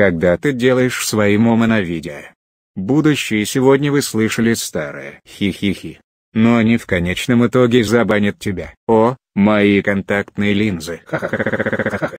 когда ты делаешь свои момоновидия. Будущее сегодня вы слышали старое хи-хи-хи. Но они в конечном итоге забанят тебя. О, мои контактные линзы. Ха-ха-ха-ха-ха-ха.